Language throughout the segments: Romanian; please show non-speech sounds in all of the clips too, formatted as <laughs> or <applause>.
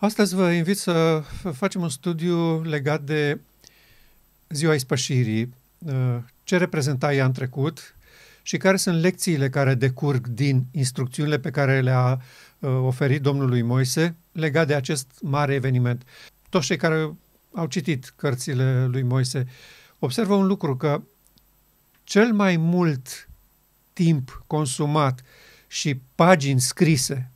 Astăzi vă invit să facem un studiu legat de Ziua Ispășirii, uh, ce reprezenta ea în trecut și care sunt lecțiile care decurg din instrucțiunile pe care le-a uh, oferit domnului Moise legat de acest mare eveniment. Toți cei care au citit cărțile lui Moise observă un lucru că cel mai mult timp consumat și pagini scrise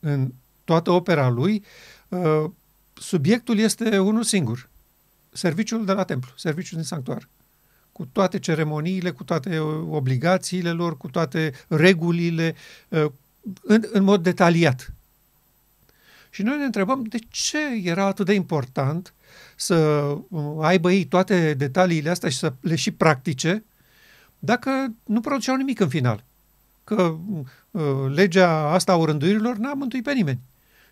în toată opera lui, uh, subiectul este unul singur. Serviciul de la templu, serviciul din sanctuar. Cu toate ceremoniile, cu toate uh, obligațiile lor, cu toate regulile, uh, în, în mod detaliat. Și noi ne întrebăm de ce era atât de important să aibă ei toate detaliile astea și să le și practice, dacă nu produceau nimic în final. Că legea asta a urânduirilor n-a mântuit pe nimeni.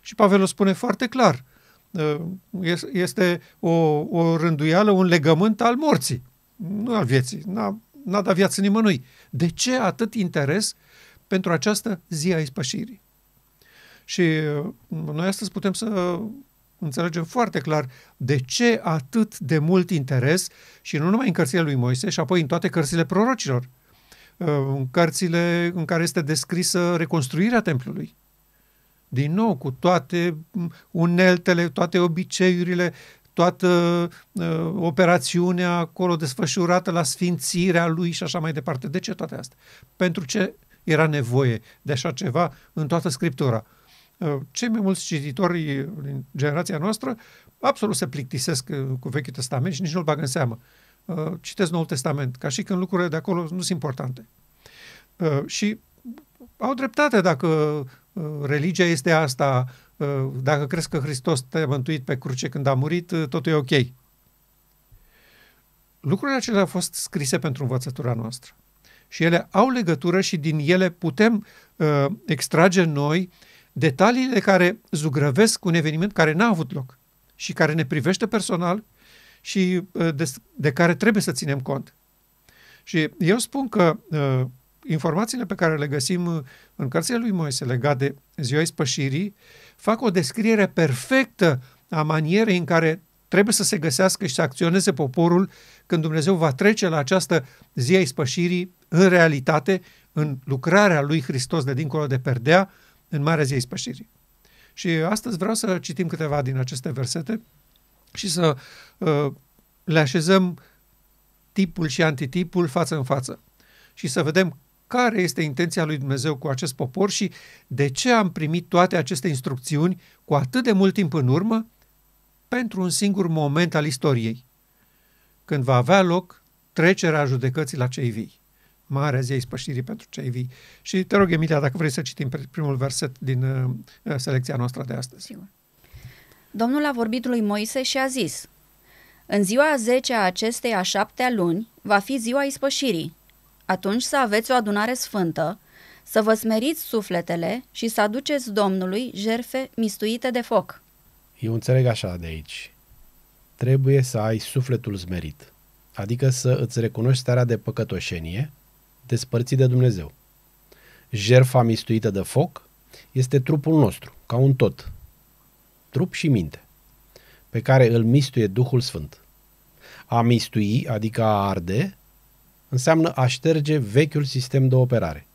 Și Pavel o spune foarte clar. Uh, este o, o rânduială, un legământ al morții, nu al vieții. N-a, n-a dat viață nimănui. De ce atât interes pentru această zi a ispășirii? Și uh, noi astăzi putem să înțelegem foarte clar de ce atât de mult interes și nu numai în cărțile lui Moise, și apoi în toate cărțile prorocilor, uh, în cărțile în care este descrisă reconstruirea templului din nou, cu toate uneltele, toate obiceiurile, toată uh, operațiunea acolo desfășurată la sfințirea lui și așa mai departe. De ce toate astea? Pentru ce era nevoie de așa ceva în toată Scriptura? Uh, cei mai mulți cititori din generația noastră absolut se plictisesc ă, cu Vechiul Testament și nici nu-l bag în seamă. Uh, citesc Noul Testament, ca și când lucrurile de acolo nu sunt importante. Uh, și au dreptate dacă Uh, religia este asta, uh, dacă crezi că Hristos te-a mântuit pe cruce când a murit, uh, totul e ok. Lucrurile acelea au fost scrise pentru învățătura noastră. Și ele au legătură și din ele putem uh, extrage noi detaliile care zugrăvesc un eveniment care n-a avut loc și care ne privește personal și uh, de, de care trebuie să ținem cont. Și eu spun că uh, informațiile pe care le găsim uh, în cărțile lui Moise legate de ziua ispășirii fac o descriere perfectă a manierei în care trebuie să se găsească și să acționeze poporul când Dumnezeu va trece la această zi a ispășirii în realitate, în lucrarea lui Hristos de dincolo de perdea, în Marea Zi a Ispășirii. Și astăzi vreau să citim câteva din aceste versete și să uh, le așezăm tipul și antitipul față în față și să vedem care este intenția lui Dumnezeu cu acest popor și de ce am primit toate aceste instrucțiuni cu atât de mult timp în urmă pentru un singur moment al istoriei, când va avea loc trecerea judecății la cei vii. Marea zi a ispășirii pentru cei vii. Și te rog, Emilia, dacă vrei să citim primul verset din uh, uh, selecția noastră de astăzi. Sigur. Domnul a vorbit lui Moise și a zis, În ziua a zecea acestei a șaptea luni va fi ziua ispășirii, atunci să aveți o adunare sfântă, să vă smeriți sufletele și să aduceți Domnului jerfe mistuite de foc. Eu înțeleg așa de aici. Trebuie să ai sufletul smerit, adică să îți recunoști starea de păcătoșenie, despărțit de Dumnezeu. Jerfa mistuită de foc este trupul nostru, ca un tot, trup și minte, pe care îl mistuie Duhul Sfânt. A mistui, adică a arde, înseamnă a șterge vechiul sistem de operare.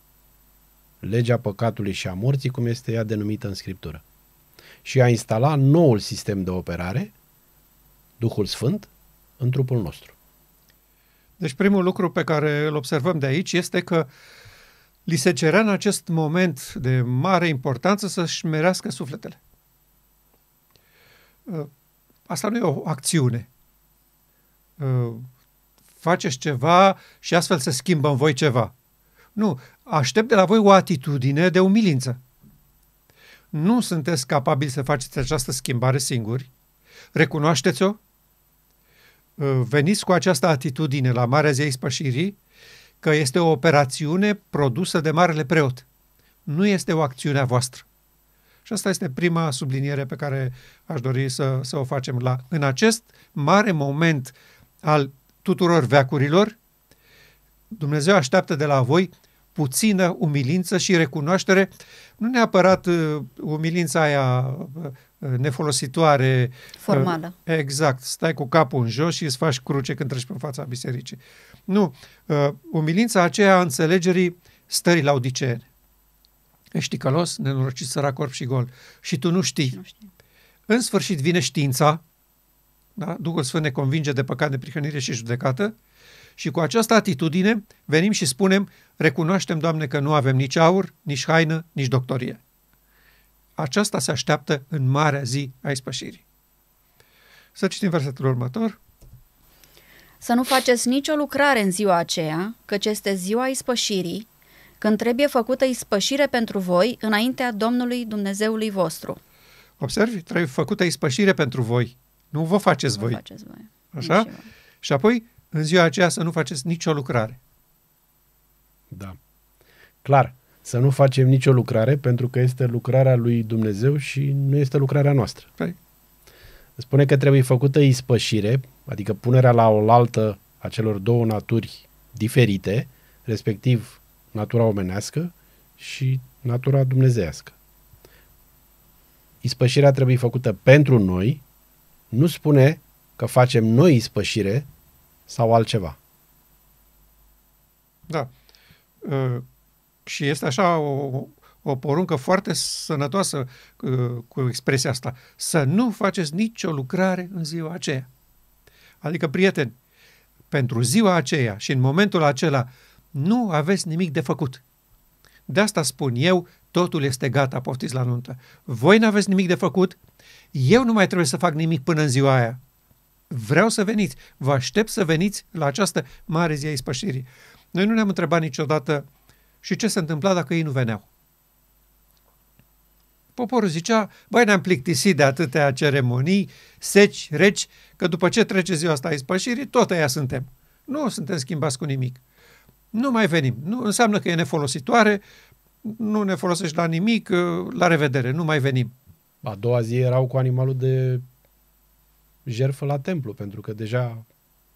Legea păcatului și a morții, cum este ea denumită în Scriptură. Și a instala noul sistem de operare, Duhul Sfânt, în trupul nostru. Deci primul lucru pe care îl observăm de aici este că li se cerea în acest moment de mare importanță să-și merească sufletele. Ă, asta nu e o acțiune. Ă, faceți ceva și astfel se schimbă în voi ceva. Nu, aștept de la voi o atitudine de umilință. Nu sunteți capabili să faceți această schimbare singuri. Recunoașteți-o. Uh, veniți cu această atitudine la Marea Zei Spășirii că este o operațiune produsă de Marele Preot. Nu este o acțiune a voastră. Și asta este prima subliniere pe care aș dori să, să o facem la, în acest mare moment al tuturor veacurilor, Dumnezeu așteaptă de la voi puțină umilință și recunoaștere, nu neapărat uh, umilința aia uh, nefolositoare. Uh, Formală. Uh, exact. Stai cu capul în jos și îți faci cruce când treci pe fața bisericii. Nu. Uh, umilința aceea a înțelegerii stării laudiceene. Ești călos, nenorocit, sărac, corp și gol. Și tu nu știi. Nu știu. În sfârșit vine știința, da? Duhul Sfânt ne convinge de păcat, de prihănire și judecată. Și cu această atitudine venim și spunem, recunoaștem, Doamne, că nu avem nici aur, nici haină, nici doctorie. Aceasta se așteaptă în marea zi a ispășirii. Să citim versetul următor. Să nu faceți nicio lucrare în ziua aceea, căci este ziua ispășirii, când trebuie făcută ispășire pentru voi înaintea Domnului Dumnezeului vostru. Observi, trebuie făcută ispășire pentru voi nu vă faceți nu voi. Vă faceți voi. Așa? Și, apoi, în ziua aceea, să nu faceți nicio lucrare. Da. Clar. Să nu facem nicio lucrare, pentru că este lucrarea lui Dumnezeu și nu este lucrarea noastră. Păi. Spune că trebuie făcută ispășire, adică punerea la oaltă a celor două naturi diferite, respectiv natura omenească și natura dumnezească. Ispășirea trebuie făcută pentru noi, nu spune că facem noi ispășire sau altceva. Da. Ă, și este așa o, o poruncă foarte sănătoasă ă, cu expresia asta. Să nu faceți nicio lucrare în ziua aceea. Adică, prieteni, pentru ziua aceea și în momentul acela nu aveți nimic de făcut. De asta spun eu, totul este gata, poftiți la nuntă. Voi nu aveți nimic de făcut, eu nu mai trebuie să fac nimic până în ziua aia. Vreau să veniți. Vă aștept să veniți la această mare zi a ispășirii. Noi nu ne-am întrebat niciodată și ce se întâmpla dacă ei nu veneau. Poporul zicea, băi, ne-am plictisit de atâtea ceremonii, seci, reci, că după ce trece ziua asta a ispășirii, tot aia suntem. Nu suntem schimbați cu nimic. Nu mai venim. Nu înseamnă că e nefolositoare, nu ne folosești la nimic, la revedere, nu mai venim. A doua zi erau cu animalul de jerfă la templu, pentru că deja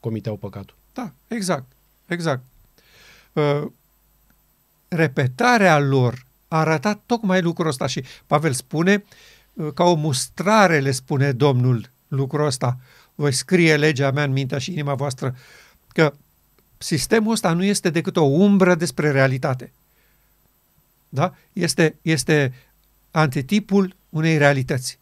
comiteau păcatul. Da, exact, exact. Uh, repetarea lor a arătat tocmai lucrul ăsta și Pavel spune, uh, ca o mustrare le spune Domnul lucrul ăsta, voi scrie legea mea în mintea și inima voastră, că sistemul ăsta nu este decât o umbră despre realitate. Da? Este, este antitipul unei realități.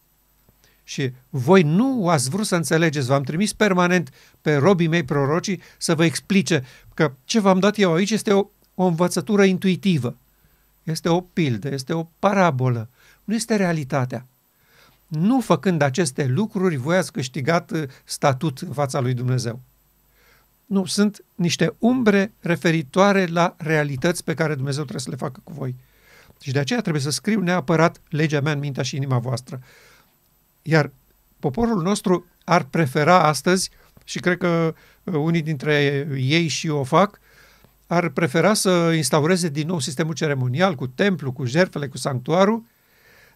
Și voi nu ați vrut să înțelegeți, v-am trimis permanent pe robii mei prorocii să vă explice că ce v-am dat eu aici este o, o învățătură intuitivă. Este o pildă, este o parabolă, nu este realitatea. Nu făcând aceste lucruri, voi ați câștigat uh, statut în fața lui Dumnezeu. Nu, sunt niște umbre referitoare la realități pe care Dumnezeu trebuie să le facă cu voi. Și de aceea trebuie să scriu neapărat legea mea în mintea și inima voastră. Iar poporul nostru ar prefera astăzi, și cred că uh, unii dintre ei și eu o fac, ar prefera să instaureze din nou sistemul ceremonial cu templu, cu jertfele, cu sanctuarul,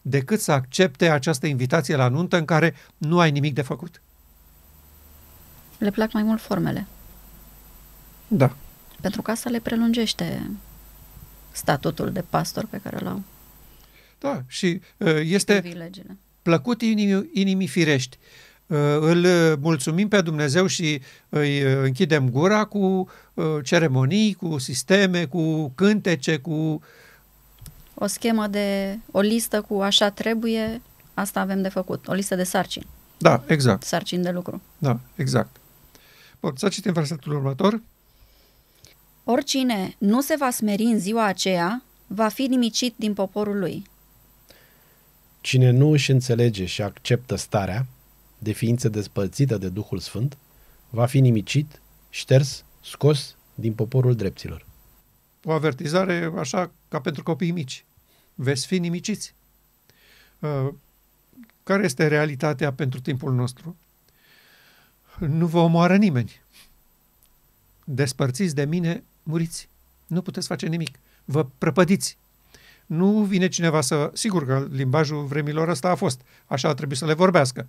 decât să accepte această invitație la nuntă în care nu ai nimic de făcut. Le plac mai mult formele. Da. Pentru că asta le prelungește statutul de pastor pe care l-au. Da, și uh, este plăcut inimii, inimii firești. Uh, îl uh, mulțumim pe Dumnezeu și îi închidem gura cu ceremonii, cu sisteme, cu cântece, cu... O schemă de... o listă cu așa trebuie, asta avem de făcut. O listă de sarcini. Da, exact. Sarcini de lucru. Da, exact. Bun, să citim versetul următor. Oricine nu se va smeri în ziua aceea, va fi nimicit din poporul lui. Cine nu își înțelege și acceptă starea de ființă despărțită de Duhul Sfânt, va fi nimicit, șters, scos din poporul dreptilor. O avertizare așa ca pentru copii mici. Veți fi nimiciți. Uh, care este realitatea pentru timpul nostru? Nu vă omoară nimeni. Despărțiți de mine, muriți. Nu puteți face nimic. Vă prăpădiți. Nu vine cineva să... Sigur că limbajul vremilor ăsta a fost. Așa a trebuit să le vorbească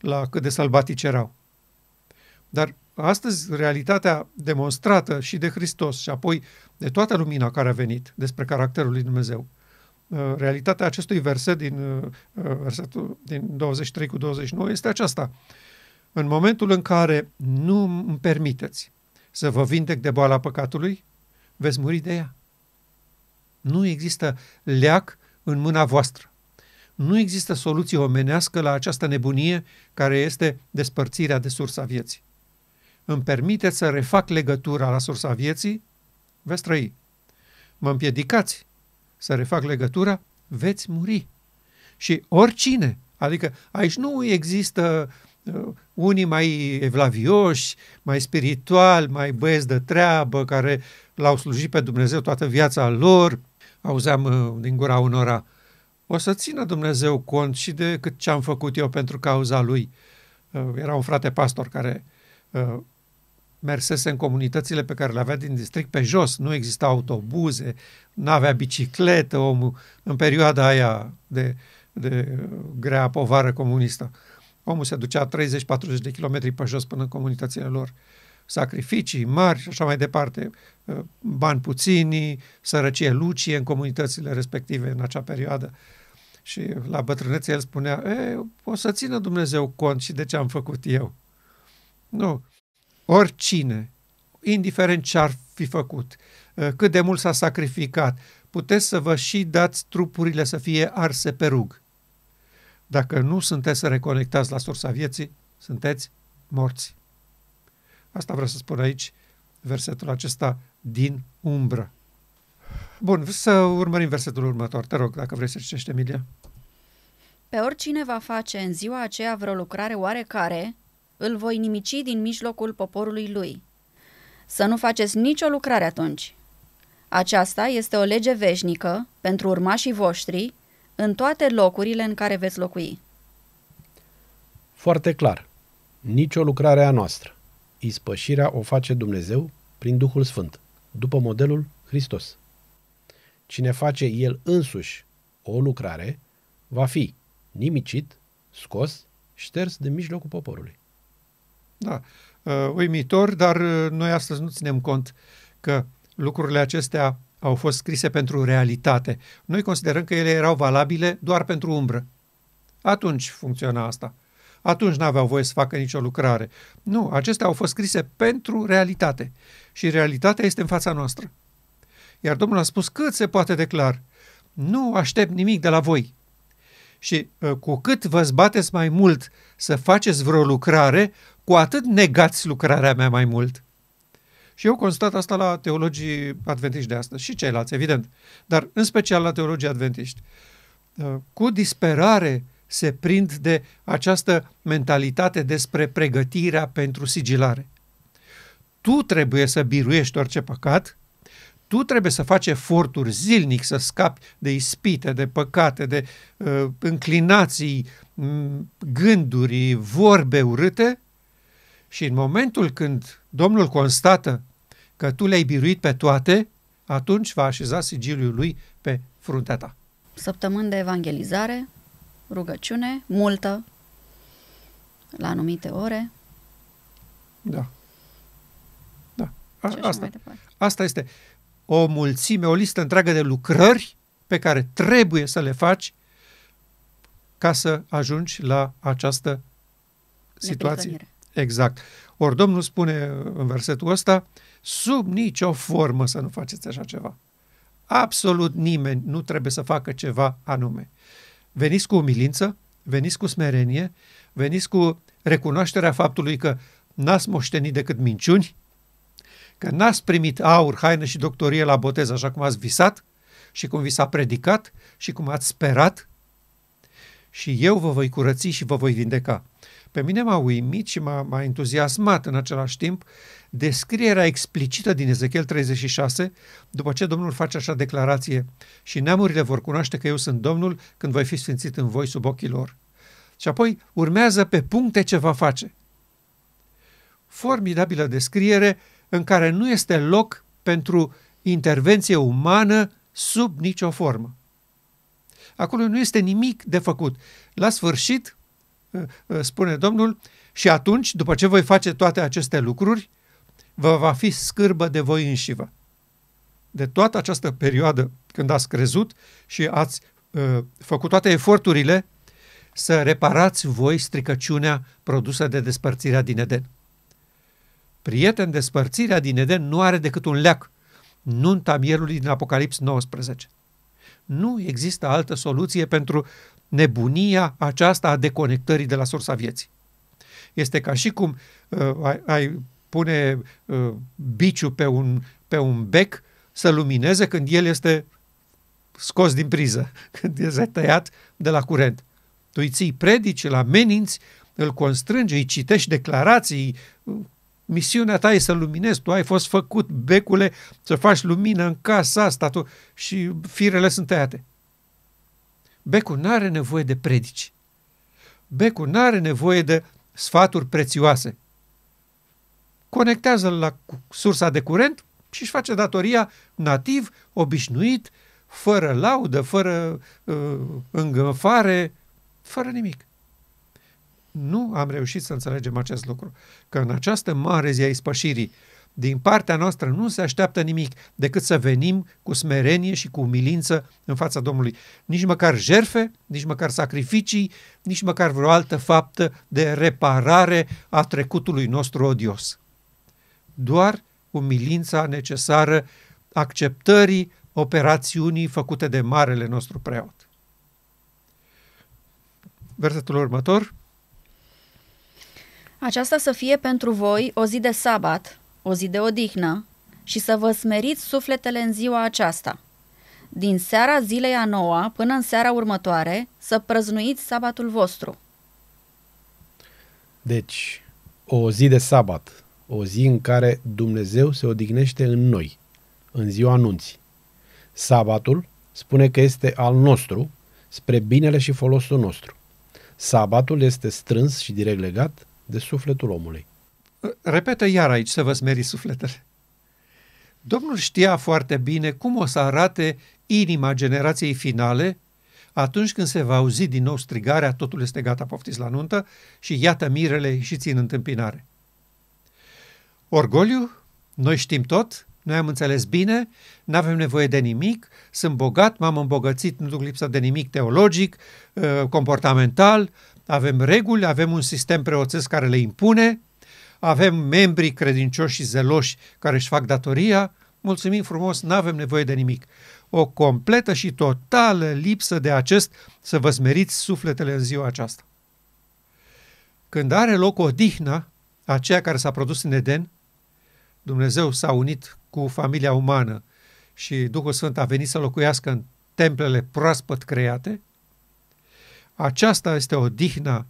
la cât de sălbatici erau. Dar astăzi realitatea demonstrată și de Hristos și apoi de toată lumina care a venit despre caracterul lui Dumnezeu, uh, realitatea acestui verset din uh, uh, versetul din 23 cu 29 este aceasta. În momentul în care nu îmi permiteți să vă vindec de boala păcatului, veți muri de ea. Nu există leac în mâna voastră. Nu există soluție omenească la această nebunie care este despărțirea de sursa vieții. Îmi permiteți să refac legătura la sursa vieții? Veți trăi. Mă împiedicați să refac legătura? Veți muri. Și oricine, adică aici nu există uh, Uh, unii mai evlavioși, mai spiritual, mai băieți de treabă, care l-au slujit pe Dumnezeu toată viața lor, auzeam uh, din gura unora, o să țină Dumnezeu cont și de cât ce am făcut eu pentru cauza lui. Uh, era un frate pastor care mersese în comunitățile pe care le avea din district pe jos, nu exista autobuze, nu avea bicicletă omul în perioada aia de, de grea povară comunistă. Uh, Omul se ducea 30-40 de kilometri pe jos până în comunitățile lor. Sacrificii mari și așa mai departe, uh, bani puțini, sărăcie lucie în comunitățile respective în acea perioadă. Și la bătrânețe el spunea, e, o să țină Dumnezeu cont și de ce am făcut eu. Nu. Oricine, indiferent ce ar fi făcut, uh, cât de mult s-a sacrificat, puteți să vă și dați trupurile să fie arse pe rug. Dacă nu sunteți reconectați la sursa vieții, sunteți morți. Asta vreau să spun aici versetul acesta din umbră. Bun, să urmărim versetul următor. Te rog, dacă vrei să citești, Emilia. Pe oricine va face în ziua aceea vreo lucrare oarecare, îl voi nimici din mijlocul poporului lui. Să nu faceți nicio lucrare atunci. Aceasta este o lege veșnică pentru urmașii voștri în toate locurile în care veți locui. Foarte clar. Nicio lucrare a noastră. Ispășirea o face Dumnezeu prin Duhul Sfânt, după modelul Hristos. Cine face el însuși o lucrare, va fi nimicit, scos, șters de mijlocul poporului. Da, uh, uimitor, dar uh, noi astăzi nu ținem cont că lucrurile acestea au fost scrise pentru realitate. Noi considerăm că ele erau valabile doar pentru umbră. Atunci funcționa asta. Atunci n-aveau voie să facă nicio lucrare. Nu, acestea au fost scrise pentru realitate. Și realitatea este în fața noastră. Iar Domnul a spus cât se poate declar. Nu aștept nimic de la voi. Și ă, cu cât vă zbateți mai mult să faceți vreo lucrare, cu atât negați lucrarea mea mai mult. Și eu constat asta la teologii adventiști de astăzi și ceilalți, evident, dar în special la teologii adventiști. Uh, cu disperare se prind de această mentalitate despre pregătirea pentru sigilare. Tu trebuie să biruiești orice păcat, tu trebuie să faci eforturi zilnic să scapi de ispite, de păcate, de uh, înclinații, mm, gânduri, vorbe urâte și în momentul când Domnul constată că tu le-ai biruit pe toate, atunci va așeza sigiliul lui pe fruntea ta. Săptămâni de evangelizare, rugăciune, multă, la anumite ore. Da. Da. A, asta. asta este o mulțime, o listă întreagă de lucrări pe care trebuie să le faci ca să ajungi la această situație. Exact. Ori Domnul spune în versetul ăsta, uh, Sub nicio formă să nu faceți așa ceva. Absolut nimeni nu trebuie să facă ceva anume. Veniți cu umilință, veniți cu smerenie, veniți cu recunoașterea faptului că n-ați moștenit decât minciuni, că n-ați primit aur, haină și doctorie la botez așa cum ați visat și cum vi s-a predicat și cum ați sperat și eu vă voi curăți și vă voi vindeca. Pe mine m-a uimit și m-a, m-a entuziasmat în același timp descrierea explicită din Ezechiel 36, după ce Domnul face așa declarație, și neamurile vor cunoaște că eu sunt Domnul când voi fi sfințit în voi sub ochii lor. Și apoi urmează pe puncte ce va face. Formidabilă descriere în care nu este loc pentru intervenție umană sub nicio formă. Acolo nu este nimic de făcut. La sfârșit, spune Domnul, și atunci, după ce voi face toate aceste lucruri, vă va fi scârbă de voi înșivă. De toată această perioadă când ați crezut și ați uh, făcut toate eforturile să reparați voi stricăciunea produsă de despărțirea din Eden. Prieten, despărțirea din Eden nu are decât un leac, nunta mielului din Apocalips 19. Nu există altă soluție pentru nebunia aceasta a deconectării de la sursa vieții. Este ca și cum uh, ai, ai pune uh, biciu pe un, pe un bec să lumineze când el este scos din priză, <laughs> când este tăiat de la curent. Tu îi ții predici, îl ameninți, îl constrângi, îi citești declarații, misiunea ta e să luminezi, tu ai fost făcut, becule, să faci lumină în casa asta tu, și firele sunt tăiate. Becul nu are nevoie de predici. Becul nu are nevoie de sfaturi prețioase conectează-l la sursa de curent și își face datoria nativ, obișnuit, fără laudă, fără uh, îngăfare, fără nimic. Nu am reușit să înțelegem acest lucru, că în această mare zi a ispășirii, din partea noastră nu se așteaptă nimic decât să venim cu smerenie și cu umilință în fața Domnului. Nici măcar jerfe, nici măcar sacrificii, nici măcar vreo altă faptă de reparare a trecutului nostru odios doar umilința necesară acceptării operațiunii făcute de marele nostru preot. Versetul următor. Aceasta să fie pentru voi o zi de sabat, o zi de odihnă, și să vă smeriți sufletele în ziua aceasta. Din seara zilei a noua până în seara următoare să prăznuiți sabatul vostru. Deci, o zi de sabat, o zi în care Dumnezeu se odihnește în noi, în ziua anunții. Sabatul spune că este al nostru, spre binele și folosul nostru. Sabatul este strâns și direct legat de sufletul omului. Repetă iar aici să vă smeri sufletele. Domnul știa foarte bine cum o să arate inima generației finale atunci când se va auzi din nou strigarea, totul este gata, poftiți la nuntă și iată mirele și țin întâmpinare. Orgoliu? Noi știm tot, noi am înțeles bine, nu avem nevoie de nimic, sunt bogat, m-am îmbogățit, nu duc lipsă de nimic teologic, uh, comportamental, avem reguli, avem un sistem preoțesc care le impune, avem membrii credincioși și zeloși care își fac datoria, mulțumim frumos, nu avem nevoie de nimic. O completă și totală lipsă de acest să vă smeriți sufletele în ziua aceasta. Când are loc o dihnă, aceea care s-a produs în Eden, Dumnezeu s-a unit cu familia umană și Duhul Sfânt a venit să locuiască în templele proaspăt create, aceasta este o dihnă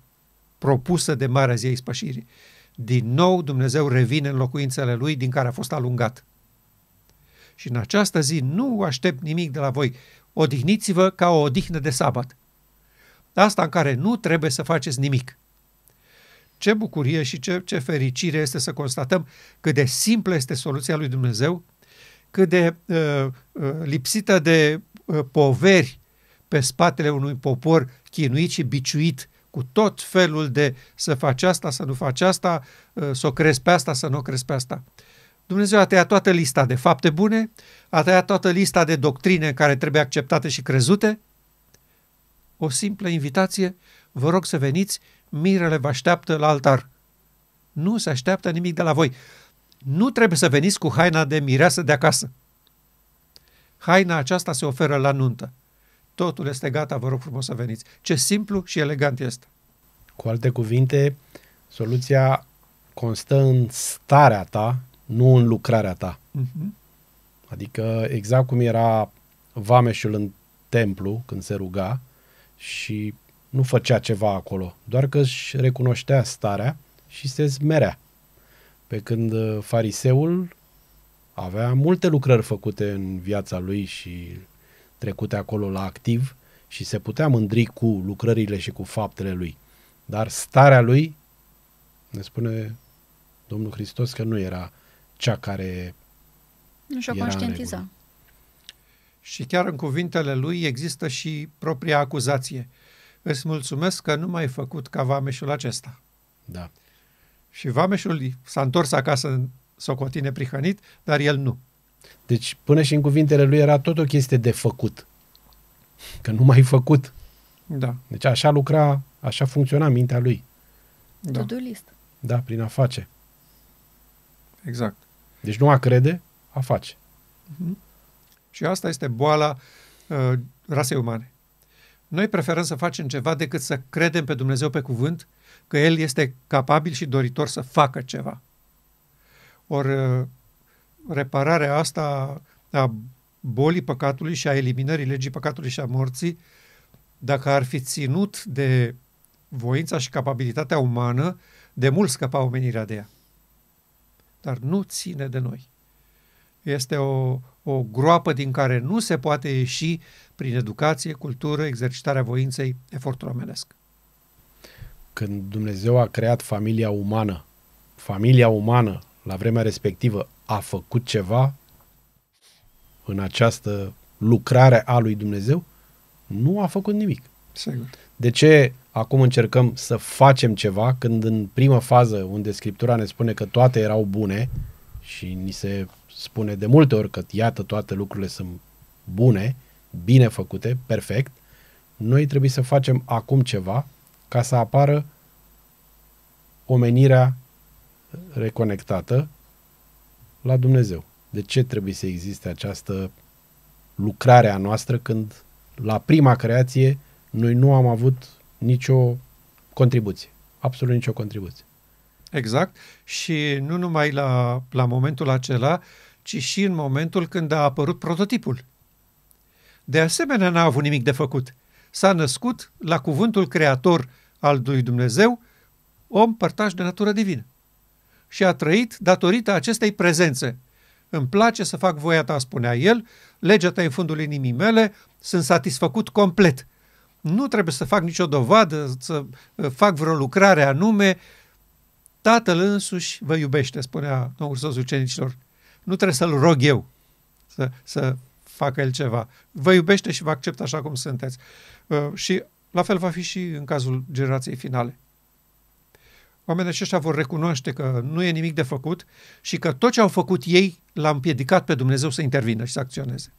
propusă de Marea Zia a Ispășirii. Din nou Dumnezeu revine în locuințele Lui din care a fost alungat. Și în această zi nu aștept nimic de la voi. Odihniți-vă ca o odihnă de sabat. Asta în care nu trebuie să faceți nimic. Ce bucurie și ce, ce fericire este să constatăm cât de simplă este soluția lui Dumnezeu, cât de uh, uh, lipsită de uh, poveri pe spatele unui popor chinuit și biciuit cu tot felul de să faci asta, să nu faci asta, uh, să o crezi pe asta, să nu o crezi pe asta. Dumnezeu a tăiat toată lista de fapte bune, a tăiat toată lista de doctrine care trebuie acceptate și crezute. O simplă invitație, vă rog să veniți mirele vă așteaptă la altar. Nu se așteaptă nimic de la voi. Nu trebuie să veniți cu haina de mireasă de acasă. Haina aceasta se oferă la nuntă. Totul este gata, vă rog frumos să veniți. Ce simplu și elegant este. Cu alte cuvinte, soluția constă în starea ta, nu în lucrarea ta. Uh-huh. Adică exact cum era vameșul în templu când se ruga și nu făcea ceva acolo, doar că își recunoștea starea și se zmerea. Pe când uh, fariseul avea multe lucrări făcute în viața lui și trecute acolo la activ și se putea mândri cu lucrările și cu faptele lui. Dar starea lui, ne spune Domnul Hristos că nu era cea care nu și-o conștientiza. Și chiar în cuvintele lui există și propria acuzație îți mulțumesc că nu m-ai făcut ca vameșul acesta. Da. Și vameșul s-a întors acasă în socotine prihănit, dar el nu. Deci până și în cuvintele lui era tot o chestie de făcut. Că nu mai făcut. Da. Deci așa lucra, așa funcționa mintea lui. Da. To-do list. Da, prin a face. Exact. Deci nu a crede, a face. Mm-hmm. Și asta este boala uh, rasei umane. Noi preferăm să facem ceva decât să credem pe Dumnezeu pe cuvânt că El este capabil și doritor să facă ceva. Ori uh, repararea asta a bolii păcatului și a eliminării legii păcatului și a morții, dacă ar fi ținut de voința și capabilitatea umană, de mult scăpa omenirea de ea. Dar nu ține de noi. Este o, o groapă din care nu se poate ieși prin educație, cultură, exercitarea voinței, efortul omenesc. Când Dumnezeu a creat familia umană, familia umană la vremea respectivă a făcut ceva în această lucrare a lui Dumnezeu? Nu a făcut nimic. Sigur. De ce acum încercăm să facem ceva când în prima fază, unde Scriptura ne spune că toate erau bune, și ni se spune de multe ori că iată toate lucrurile sunt bune, bine făcute, perfect, noi trebuie să facem acum ceva ca să apară omenirea reconectată la Dumnezeu. De ce trebuie să existe această lucrare a noastră când la prima creație noi nu am avut nicio contribuție, absolut nicio contribuție. Exact. Și nu numai la, la momentul acela, ci și în momentul când a apărut prototipul. De asemenea, n-a avut nimic de făcut. S-a născut la cuvântul creator al lui Dumnezeu, om părtaș de natură divină. Și a trăit datorită acestei prezențe. Îmi place să fac voia ta, spunea el, legea ta în fundul inimii mele, sunt satisfăcut complet. Nu trebuie să fac nicio dovadă, să fac vreo lucrare anume, Tatăl însuși vă iubește, spunea Hristos ucenicilor. Nu trebuie să-l rog eu să, să facă el ceva. Vă iubește și vă acceptă așa cum sunteți. Uh, și la fel va fi și în cazul generației finale. Oamenii aceștia vor recunoaște că nu e nimic de făcut și că tot ce au făcut ei l-a împiedicat pe Dumnezeu să intervină și să acționeze.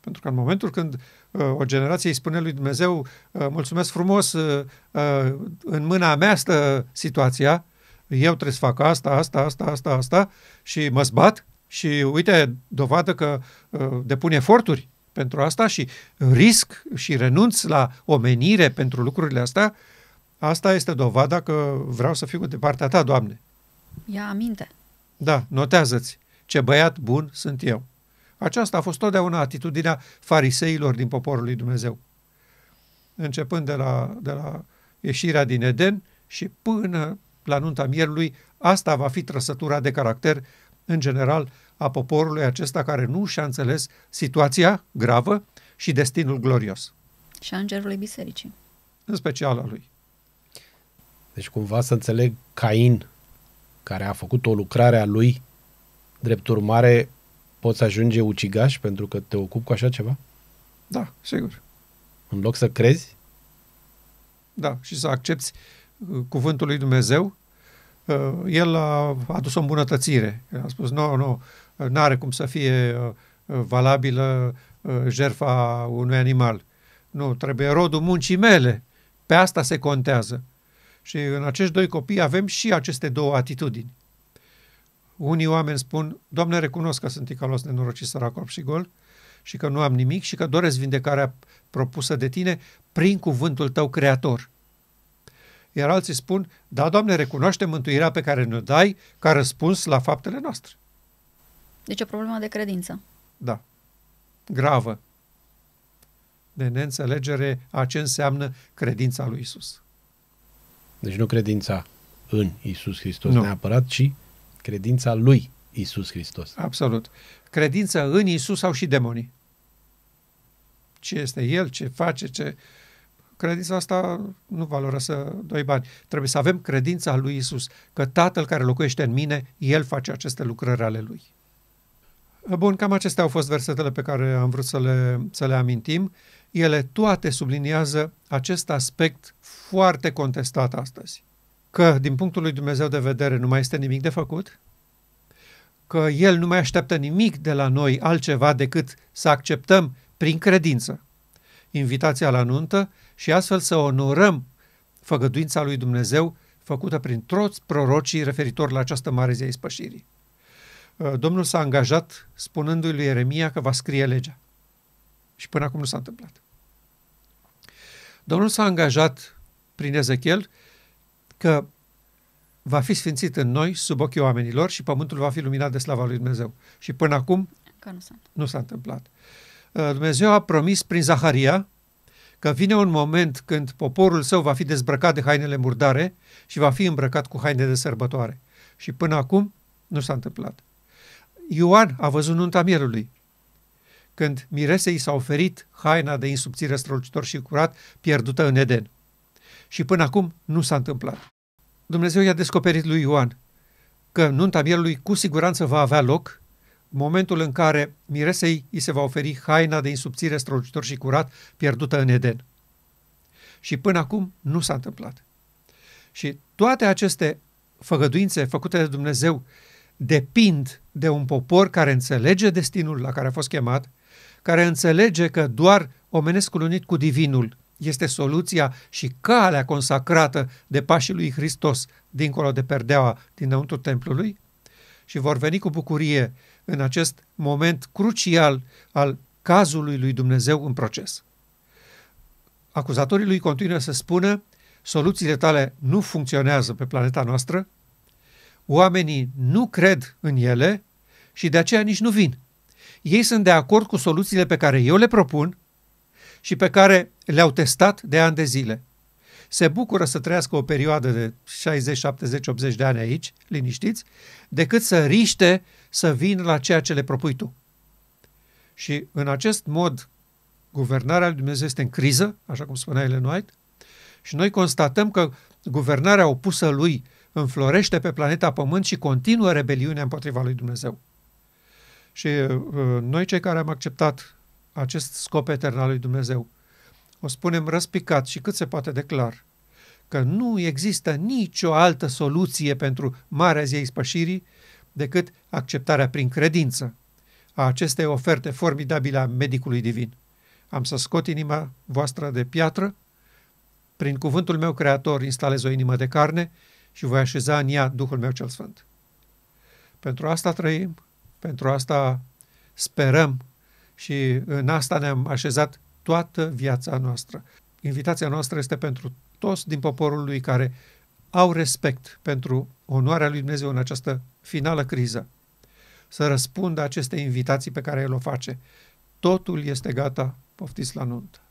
Pentru că în momentul când uh, o generație îi spune lui Dumnezeu, uh, mulțumesc frumos, uh, uh, în mâna mea stă situația, uh, eu trebuie să fac asta, asta, asta, asta, asta și mă zbat și uite, dovadă că uh, depun eforturi pentru asta și risc și renunț la omenire pentru lucrurile astea, asta este dovada că vreau să fiu de partea ta, Doamne. Ia aminte. Da, notează-ți ce băiat bun sunt eu. Aceasta a fost totdeauna atitudinea fariseilor din poporul lui Dumnezeu. Începând de la, de la ieșirea din Eden și până la nunta mierului, asta va fi trăsătura de caracter, în general, a poporului acesta care nu și-a înțeles situația gravă și destinul glorios. Și a îngerului bisericii. În special a lui. Deci cumva să înțeleg Cain, care a făcut o lucrare a lui, drept urmare poți ajunge ucigaș pentru că te ocupi cu așa ceva? Da, sigur. În loc să crezi? Da, și să accepti Uh, cuvântul lui Dumnezeu, uh, el a adus o îmbunătățire. A spus, nu, nu, nu are cum să fie uh, valabilă jerfa unui animal. Nu, trebuie rodul muncii mele. Pe asta se contează. Și în acești doi copii avem și aceste două atitudini. Unii oameni spun, Doamne, recunosc că sunt icalos, nenorocit, sărac, orb și gol și că nu am nimic și că doresc vindecarea propusă de tine prin cuvântul tău creator iar alții spun, da, Doamne, recunoaște mântuirea pe care ne dai ca răspuns la faptele noastre. Deci o problemă de credință. Da. Gravă. De neînțelegere a ce înseamnă credința lui Isus. Deci nu credința în Isus Hristos nu. neapărat, ci credința lui Isus Hristos. Absolut. Credința în Isus sau și demonii. Ce este El, ce face, ce credința asta nu valorează doi bani. Trebuie să avem credința lui Isus, că Tatăl care locuiește în mine, El face aceste lucrări ale Lui. Bun, cam acestea au fost versetele pe care am vrut să le, să le amintim. Ele toate subliniază acest aspect foarte contestat astăzi. Că, din punctul lui Dumnezeu de vedere, nu mai este nimic de făcut, că El nu mai așteaptă nimic de la noi altceva decât să acceptăm prin credință invitația la nuntă și astfel să onorăm făgăduința lui Dumnezeu făcută prin toți prorocii referitor la această mare zi a ispășirii. Uh, Domnul s-a angajat spunându-i lui Ieremia că va scrie legea. Și până acum nu s-a întâmplat. Domnul s-a angajat prin Ezechiel că va fi sfințit în noi, sub ochii oamenilor și pământul va fi luminat de slava lui Dumnezeu. Și până acum nu s-a, nu s-a întâmplat. Uh, Dumnezeu a promis prin Zaharia că vine un moment când poporul său va fi dezbrăcat de hainele murdare și va fi îmbrăcat cu haine de sărbătoare. Și până acum nu s-a întâmplat. Ioan a văzut nunta mielului. Când miresei s-a oferit haina de insubțire strălucitor și curat, pierdută în Eden. Și până acum nu s-a întâmplat. Dumnezeu i-a descoperit lui Ioan că nunta mielului cu siguranță va avea loc momentul în care miresei îi se va oferi haina de insubțire strălucitor și curat pierdută în Eden. Și până acum nu s-a întâmplat. Și toate aceste făgăduințe făcute de Dumnezeu depind de un popor care înțelege destinul la care a fost chemat, care înțelege că doar omenescul unit cu divinul este soluția și calea consacrată de pașii lui Hristos dincolo de perdeaua dinăuntru templului și vor veni cu bucurie în acest moment crucial al cazului lui Dumnezeu în proces. Acuzatorii lui continuă să spună soluțiile tale nu funcționează pe planeta noastră, oamenii nu cred în ele și de aceea nici nu vin. Ei sunt de acord cu soluțiile pe care eu le propun și pe care le-au testat de ani de zile se bucură să trăiască o perioadă de 60, 70, 80 de ani aici, liniștiți, decât să riște să vină la ceea ce le propui tu. Și în acest mod, guvernarea lui Dumnezeu este în criză, așa cum spunea Ellen White, și noi constatăm că guvernarea opusă lui înflorește pe planeta Pământ și continuă rebeliunea împotriva lui Dumnezeu. Și uh, noi cei care am acceptat acest scop etern al lui Dumnezeu, o spunem răspicat și cât se poate de clar, că nu există nicio altă soluție pentru marea zi Ispășirii decât acceptarea prin credință a acestei oferte formidabile a medicului divin. Am să scot inima voastră de piatră, prin cuvântul meu creator instalez o inimă de carne și voi așeza în ea Duhul meu cel Sfânt. Pentru asta trăim, pentru asta sperăm și în asta ne-am așezat toată viața noastră. Invitația noastră este pentru toți din poporul lui care au respect pentru onoarea lui Dumnezeu în această finală criză. Să răspundă aceste invitații pe care el o face. Totul este gata, poftiți la nuntă.